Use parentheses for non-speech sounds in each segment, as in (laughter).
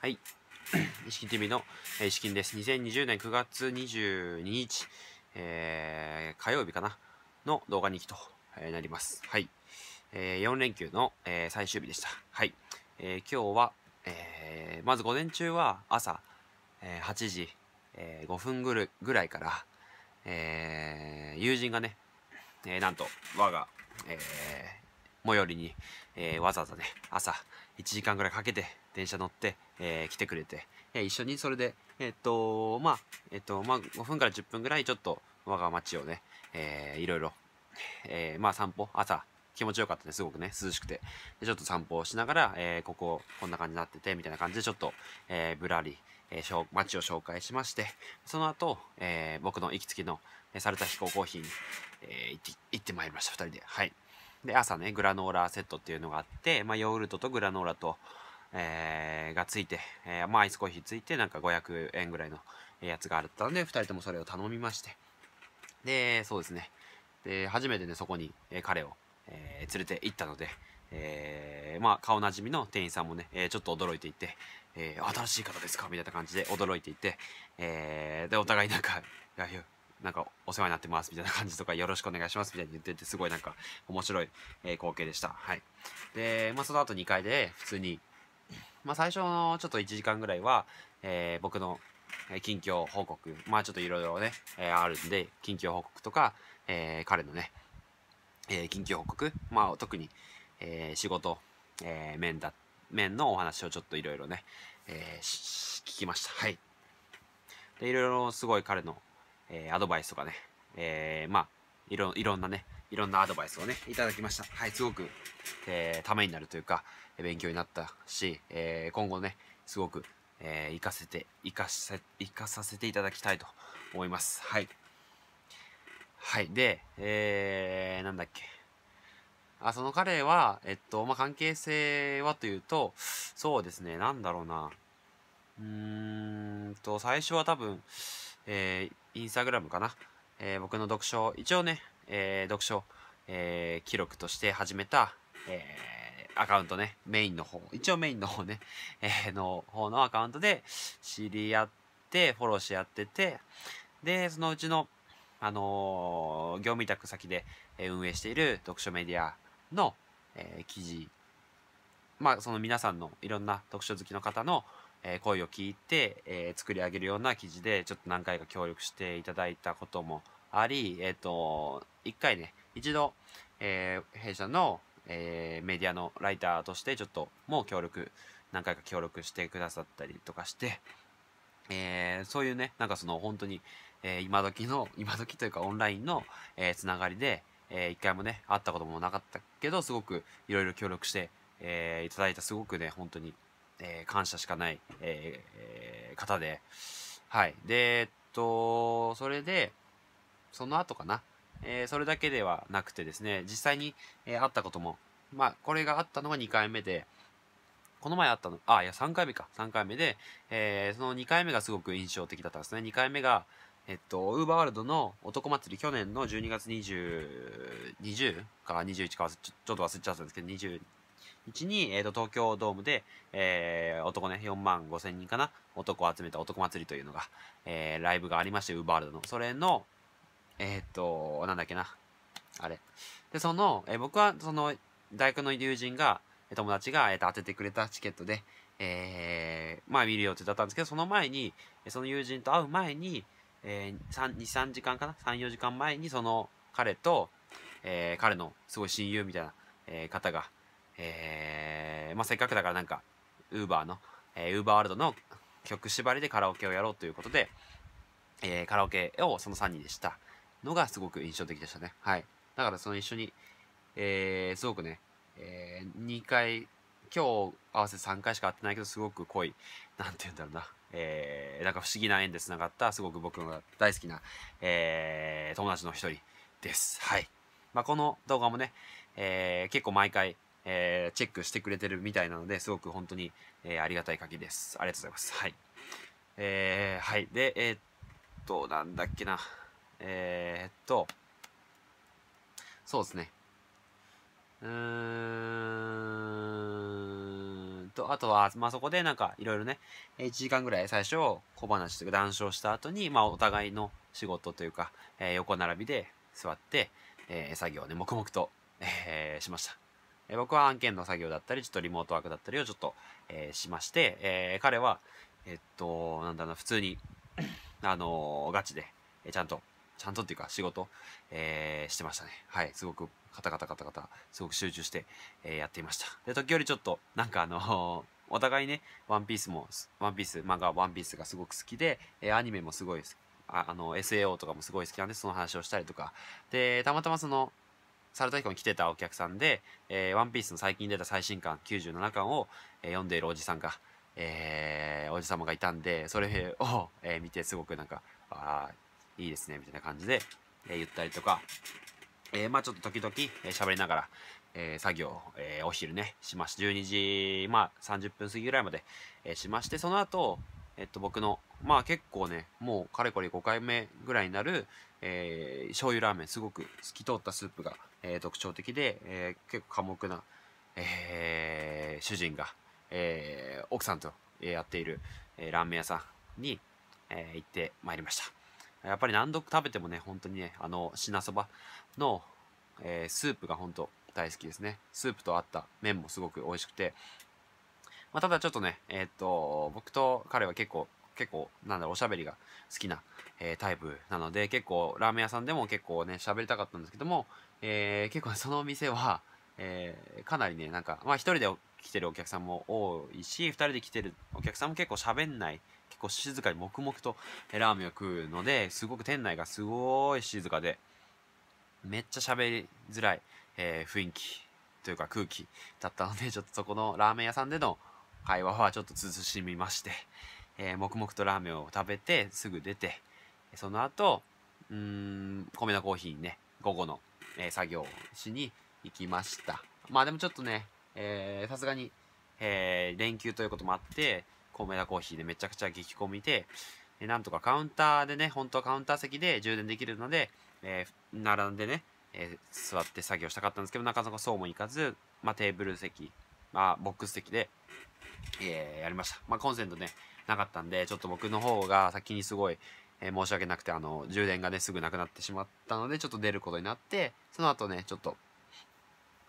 はい。イシ TV の、えー、です。2020年9月22日、えー、火曜日かな、の動画日記と、えー、なります。はい。えー、4連休の、えー、最終日でした。はい。えー、今日は、えー、まず午前中は朝、えー、8時、えー、5分ぐるぐらいから、えー、友人がね、えー、なんと我が、え最寄りに、えー、わざわざね朝1時間ぐらいかけて電車乗って、えー、来てくれて、えー、一緒にそれでえっとまあえっとまあ5分から10分ぐらいちょっと我が町をね、えー、いろいろ、えー、まあ散歩朝気持ちよかったね、すごくね、涼しくて。で、ちょっと散歩をしながら、えー、ここ、こんな感じになってて、みたいな感じで、ちょっと、えー、ぶらり、えー、を紹介しまして、その後、えー、僕の行きつけの、えサルタヒコーヒーに、えー、行って、行ってまいりました、2人で。はい。で、朝ね、グラノーラセットっていうのがあって、まあ、ヨーグルトとグラノーラと、えー、がついて、えー、まあ、アイスコーヒーついて、なんか500円ぐらいのやつがあったので、2人ともそれを頼みまして。で、そうですね。で、初めてね、そこに、え彼を、えー、連れて行ったので、えー、まあ、顔なじみの店員さんもね、えー、ちょっと驚いていて、えー、新しい方ですかみたいな感じで驚いていて、えで、お互いなんか、なんかお世話になってますみたいな感じとか、よろしくお願いしますみたいに言ってて、すごいなんか面白い、え光景でした。はい。で、まあその後2階で普通に、まあ最初のちょっと1時間ぐらいは、えー、僕の近況報告、まあちょっといろいろね、えー、あるんで、近況報告とか、えー、彼のね、えー、近況報告、まあ特に、えー、仕事、えー、面だ、面のお話をちょっといろいろね、えー、聞きました。はい。で、いろいろすごい彼のえー、アドバイスとかね、えー、まあ、いろ、いろんなね、いろんなアドバイスをね、いただきました。はい、すごく、えー、ためになるというか、勉強になったし、えー、今後ね、すごく、えー、活かせて、活かせ、活かさせていただきたいと思います。はい。はい。で、えー、なんだっけ。あ、その彼は、えっと、まあ、関係性はというと、そうですね、なんだろうな。うーんと、最初は多分、えー、インスタグラムかな、えー、僕の読書、一応ね、えー、読書、え記録として始めた、えアカウントね、メインの方、一応メインの方ね、えの方のアカウントで知り合って、フォローし合ってて、で、そのうちの、あの業務委託先で運営している読書メディアの、え記事、まあ、その皆さんのいろんな読書好きの方の、え声を聞いて、え作り上げるような記事でちょっと何回か協力していただいたこともあり、えっ、と、一回ね、一度、え弊社の、えメディアのライターとしてちょっともう協力、何回か協力してくださったりとかして、えそういうね、なんかその本当に、え今時の、(laughs) 今時というかオンラインの、えつながりで、えー、一回もね、会ったこともなかったけど、すごくいろいろ協力して、えー、いただいたすごくね、本当にえー、感謝しかない、えー、方で、はい。で、えっと、それで、その後かな、えー、それだけではなくてですね、実際に、えー、会ったことも、まあ、これがあったのが2回目で、この前あったの、あ、いや、3回目か、3回目で、えー、その2回目がすごく印象的だったんですね。2回目が、えっと、ウーバーワールドの男祭り、去年の12月20、20から21かちょっと忘れちゃったんですけど、20に、えーと、東京ドームで、えー、男ね、4万5千人かな、男を集めた男祭りというのが、えー、ライブがありまして、ウーバールドの。それの、えっ、ー、と、なんだっけな、あれ。で、その、えー、僕は、その、大学の友人が、友達が、えーと、当ててくれたチケットで、えー、まあ見るよってだったんですけど、その前に、その友人と会う前に、えー、2、3時間かな ?3、4時間前に、その彼と、えー、彼のすごい親友みたいな、えー、方が、えー、まあ、せっかくだからなんか、ウーバーの、えー、ウーバーワールドの曲縛りでカラオケをやろうということで、えー、カラオケをその3人でしたのがすごく印象的でしたね。はい。だからその一緒に、えー、すごくね、えー、2回、今日合わせて3回しか会ってないけど、すごく濃い、何て言うんだろうな、えー、なんか不思議な縁で繋がった、すごく僕が大好きな、えー、友達の一人です。はい。まあ、この動画もね、えー、結構毎回、えー、チェックしてくれてるみたいなので、すごく本当に、えー、ありがたい限りです。ありがとうございます。はい。えー、はい。で、えー、っと、なんだっけな。えー、っと、そうですね。うーんと、あとは、まあ、そこでなんか、いろいろね、1時間ぐらい最初、小話とか、談笑した後に、まあ、お互いの仕事というか、えー、横並びで座って、えー、作業をね、黙々と、えー、しました。え僕は案件の作業だったり、ちょっとリモートワークだったりをちょっと、えー、しまして、えー、彼は、えっと、なんだろうな、普通に、(laughs) あのー、ガチで、えちゃんと、ちゃんとっていうか仕事、えしてましたね。はい、すごく、カタカタカタカタ、すごく集中して、えやっていました。で、時折ちょっと、なんかあのお互いね、ワンピースも、ワンピース、漫画ワンピースがすごく好きで、えアニメもすごいああの、SAO とかもすごい好きなんで、その話をしたりとか。で、たまたまその、猿田彦に来てたお客さんで、えー、ワンピースの最近出た最新刊97巻を、えー、読んでいるおじさんが、えー、おじ様がいたんで、それを、えー、見てすごくなんか、ああ、いいですね、みたいな感じで、えー、言ったりとか、えー、まあちょっと時々喋、えー、りながら、えー、作業、えー、お昼ね、しまして、12時、まあ30分過ぎぐらいまで、えー、しまして、その後、えっと、僕の、まあ結構ね、もうかれこれ5回目ぐらいになる、えー、醤油ラーメン、すごく透き通ったスープが、えー、特徴的で、えー、結構寡黙な、えー、主人が、えー、奥さんとやっている、えー、ラーメン屋さんに、えー、行ってまいりました。やっぱり何度食べてもね、本当にね、あの、品そばの、えー、スープが本当大好きですね。スープと合った麺もすごく美味しくて、まあ、ただちょっとね、えー、っと、僕と彼は結構、結構、なんだろう、おしゃべりが好きな、えー、タイプなので、結構、ラーメン屋さんでも結構ね、喋りたかったんですけども、えー、結構その店は、えー、かなりねなんかまあ一人で来てるお客さんも多いし2人で来てるお客さんも結構喋んない結構静かに黙々とラーメンを食うのですごく店内がすごい静かでめっちゃ喋りづらい、えー、雰囲気というか空気だったので (laughs) ちょっとそこのラーメン屋さんでの会話はちょっと慎みまして、えー、黙々とラーメンを食べてすぐ出てその後うん米のコーヒーね午後のえ作業しに行きました。まあでもちょっとね、さすがに、えー、連休ということもあって、米田コーヒーでめちゃくちゃ激混みで、えなんとかカウンターでね、本当はカウンター席で充電できるので、えー、並んでね、えー、座って作業したかったんですけど、なかなかそうもいかず、まあ、テーブル席、まあ、ボックス席で、えー、やりました。まあ、コンセントね、なかったんで、ちょっと僕の方が先にすごい、えー、申し訳なくてあの充電がねすぐなくなってしまったのでちょっと出ることになってその後ねちょっと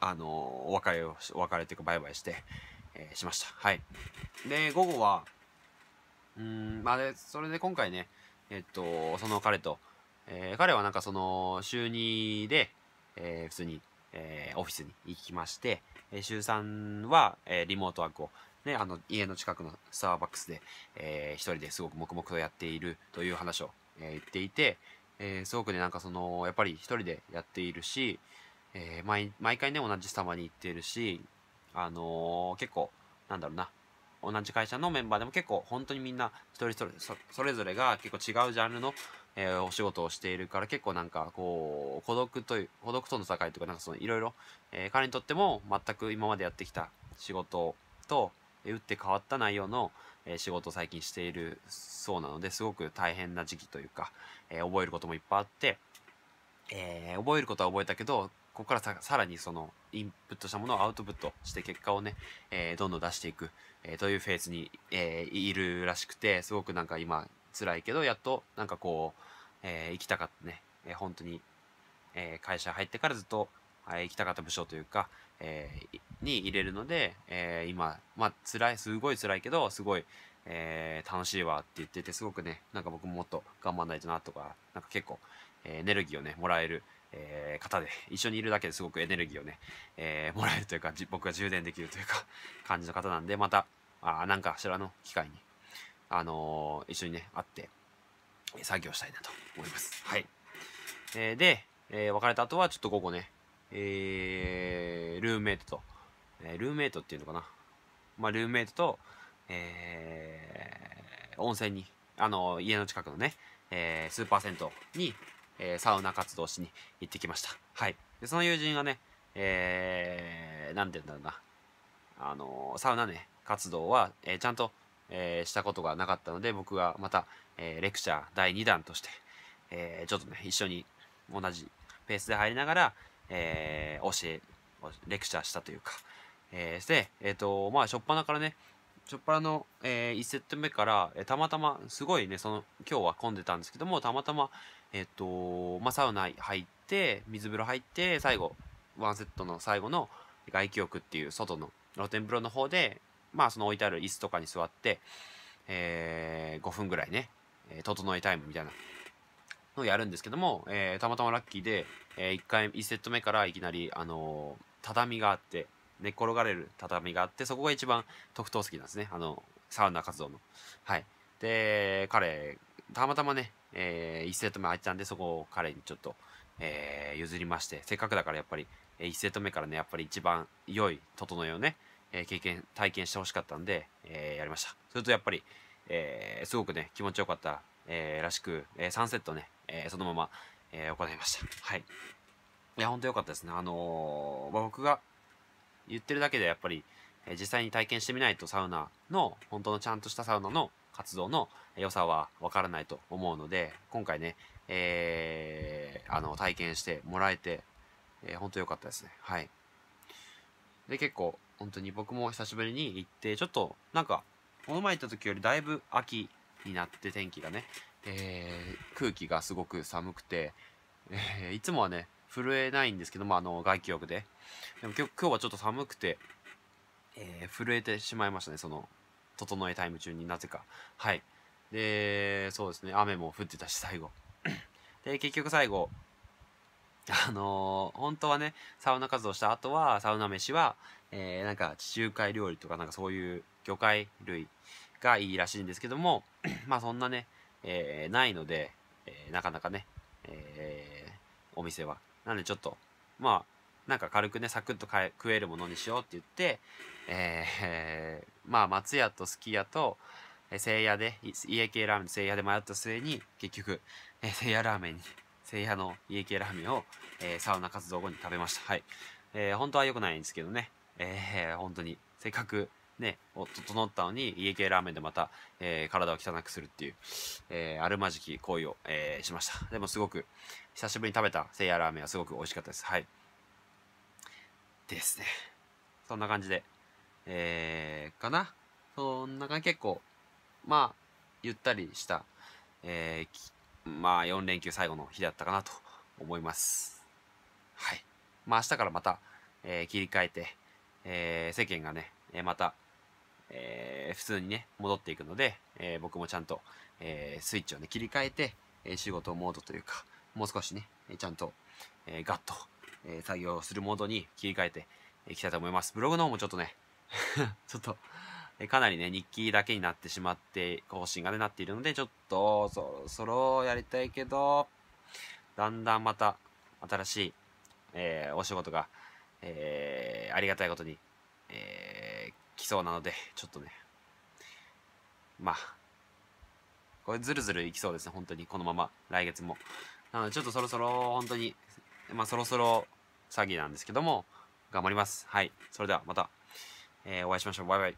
あのお別れをお別れというかバイバイして、えー、しましたはいで午後はうんまあでそれで今回ねえっとその彼と、えー、彼はなんかその週2で、えー、普通に、えー、オフィスに行きまして週3は、えー、リモートワークをね、あの、家の近くのスターバックスで、えー、一人ですごく黙々とやっているという話を、えー、言っていて、えー、すごくね、なんかその、やっぱり一人でやっているし、えー、毎毎回ね、同じスタバに行っているし、あのー、結構、なんだろうな、同じ会社のメンバーでも結構本当にみんな一人一人それぞれが結構違うジャンルの、えー、お仕事をしているから結構なんかこう孤独という孤独との境とかなんかそのいろいろ彼にとっても全く今までやってきた仕事と打って変わった内容の仕事を最近しているそうなのですごく大変な時期というか、え覚えることもいっぱいあって、え覚えることは覚えたけどここからささらにそのインプットしたものをアウトプットして結果をね、えー、どんどん出していく、えー、というフェーズに、えー、いるらしくてすごくなんか今辛いけどやっとなんかこう、えー、行きたかったね、えー、本当に、えー、会社入ってからずっと行きたかった部署というか、えー、に入れるので、えー、今、まあ、辛い、すごい辛いけど、すごい、えー、楽しいわって言ってて、すごくね、なんか僕ももっと頑張んないとなとか、なんか結構、えー、エネルギーをね、もらえる、えー、方で、一緒にいるだけですごくエネルギーをね、えー、もらえるというか、僕が充電できるというか、感じの方なんで、また、あなんかしらの機会に、あのー、一緒にね、会って、作業したいなと思います。はい。えー、で、えー、別れた後はちょっと午後ね、えー、ルーメイトと、えー、ルーメイトっていうのかな。まあ、ルーメイトと、えー、温泉に、あの、家の近くのね、えー、スーパー銭湯に、えー、サウナ活動しに行ってきました。はい。で、その友人がね、えー、なんて言うんだろうな、あの、サウナね、活動は、えー、ちゃんと、えー、したことがなかったので、僕がまた、えー、レクチャー第2弾として、えー、ちょっとね、一緒に同じペースで入りながら、えー、教え、レクチャーしたというか、えー、で、えっ、ー、と、まあ、初っぱなからね、初っぱなの、えー、1セット目から、えー、たまたま、すごいね、その、今日は混んでたんですけども、たまたま、えっ、ー、と、まあ、サウナ入って、水風呂入って、最後、ワンセットの最後の外気浴っていう外の露天風呂の方で、まあ、その置いてある椅子とかに座って、えー、5分ぐらいね、えー、整えタイムみたいなのやるんですけども、えー、たまたまラッキーで、えー、1回1セット目からいきなり、あのー、畳があって寝っ転がれる畳があってそこが一番特等席なんですねあのサウナ活動のはいで彼たまたまね、えー、1セット目空いたんでそこを彼にちょっと、えー、譲りましてせっかくだからやっぱり1セット目からねやっぱり一番良い整えをね、経験体験してほしかったんで、えー、やりましたそれとやっぱり、えー、すごくね気持ちよかった、えー、らしく、えー、3セットねえー、そのまま、えー、行いました。はい。いや、ほんと良かったですね。あのー、まあ、僕が言ってるだけでやっぱり、え実際に体験してみないとサウナの、本当のちゃんとしたサウナの活動の良さはわからないと思うので、今回ね、えー、あの、体験してもらえて、えー、本当良かったですね。はい。で、結構、本当に僕も久しぶりに行って、ちょっと、なんか、この前行った時よりだいぶ秋になって天気がね、えー、空気がすごく寒くて、えー、いつもはね震えないんですけど、まあ、あの外気浴ででも今日はちょっと寒くて、えー、震えてしまいましたねその整えタイム中になぜかはいでそうですね雨も降ってたし最後で結局最後あのー、本当はねサウナ活動した後はサウナ飯は、えー、なんか地中海料理とかなんかそういう魚介類がいいらしいんですけどもまあそんなねえー、ないので、えー、なかなかね、えー、お店は。なんでちょっと、まあ、なんか軽くね、サクッと食えるものにしようって言って、えー、(laughs) まあ、松屋とすき家と、せいやで、家系ラーメン、せいやで迷った末に、結局、えー、せいやラーメンに、(laughs) せいやの家系ラーメンを、えー、サウナ活動後に食べました。はい。えー、本当は良くないんですけどね。えー、本当に、せっかく、ね、整ったのに家系ラーメンでまた、えー、体を汚くするっていう、えー、あるまじき行為を、えー、しました。でもすごく、久しぶりに食べたせいやラーメンはすごく美味しかったです。はい。ですね。そんな感じで、えー、かな。そんな感じ、結構、まあ、ゆったりした、えー、まあ、4連休最後の日だったかなと思います。はい。まあ、明日からまた、えー、切り替えて、えー、世間がね、えまた、えー、普通にね、戻っていくので、えー、僕もちゃんと、えー、スイッチをね、切り替えて、え仕事モードというか、もう少しね、ちゃんと、えガッと、え作業するモードに切り替えていきたいと思います。ブログの方もちょっとね、(laughs) ちょっと、えかなりね、日記だけになってしまって、更新がね、なっているので、ちょっと、そろそろやりたいけど、だんだんまた、新しい、えお仕事が、えありがたいことに、えー、来そうなので、ちょっとね、まあ、これずるずるいきそうですね、本当に、このまま、来月も。なので、ちょっとそろそろ、本当に、まあ、そろそろ詐欺なんですけども、頑張ります。はい。それでは、また、えー、お会いしましょう。バイバイ。